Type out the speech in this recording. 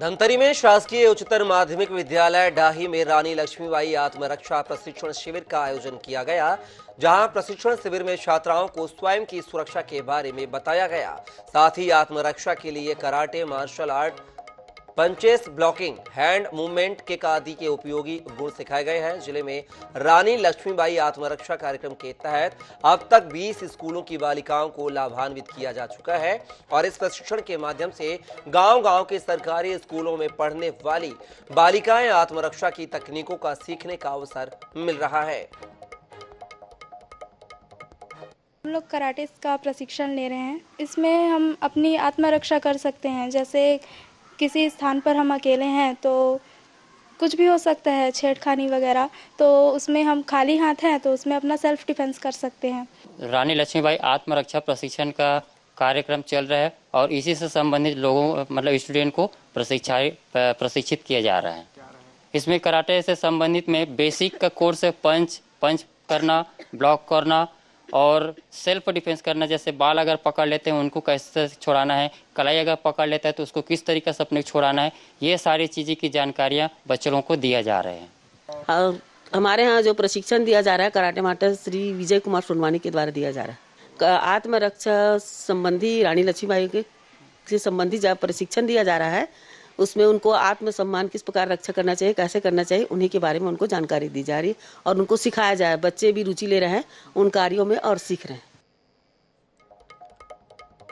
धमतरी में शासकीय उच्चतर माध्यमिक विद्यालय डाही में रानी लक्ष्मीबाई आत्मरक्षा प्रशिक्षण शिविर का आयोजन किया गया जहां प्रशिक्षण शिविर में छात्राओं को स्वयं की सुरक्षा के बारे में बताया गया साथ ही आत्मरक्षा के लिए karate martial art punches blocking hand movement के आदि के उपयोगी गुण सिखाए गए हैं जिले में रानी लक्ष्मीबाई आत्मरक्षा कार्यक्रम के तहत अब तक 20 स्कूलों की बालिकाओं को लाभान्वित किया जा चुका है और इस प्रशिक्षण के माध्यम से गांव-गांव के सरकारी स्कूलों में पढ़ने वाली बालिकाएं आत्मरक्षा की तकनीकों का सीखने का अवसर मिल रहा है हम लोग कराटे का प्रशिक्षण ले रहे हैं इसमें हम अपनी आत्मरक्षा कर सकते हैं जैसे किसी स्थान पर हम अकेले हैं तो कुछ भी हो सकता है छेड़खानी वगैरह तो उसमें हम खाली हाथ हैं तो उसमें अपना सेल्फ डिफेंस कर सकते हैं रानी लक्ष्मीबाई आत्मरक्षा प्रशिक्षण का कार्यक्रम चल रहा है और इसी से संबंधित लोगों मतलब स्टूडेंट को प्रशिक्षा प्रशिक्षित किया जा रहा है इसमें कराटे से संबंधित में बेसिक का कोर्स है पंच पंच करना ब्लॉक करना और सेल्फ डिफेंस करना जैसे बाल अगर पकड़ लेते हैं उनको कैसे छोड़ाना है कलाई अगर पकड़ लेता है तो उसको किस तरीके से अपने छोड़ाना है ये सारी चीज़ें की जानकारियाँ बच्चों को दिया जा रहे हैं हमारे यहाँ जो प्रशिक्षण दिया जा रहा है कराटे मास्टर श्री विजय कुमार सोनवानी के द्वारा दिया जा रहा है आत्मरक्षा संबंधी रानी लक्ष्मीबाई के से संबंधी प्रशिक्षण दिया जा रहा है उसमें उनको आत्मसम्मान किस प्रकार रक्षा करना चाहिए कैसे करना चाहिए उन्हीं के बारे में उनको जानकारी दी जा रही है और उनको सिखाया जाए बच्चे भी रुचि ले रहे हैं उन कार्यों में और सीख रहे हैं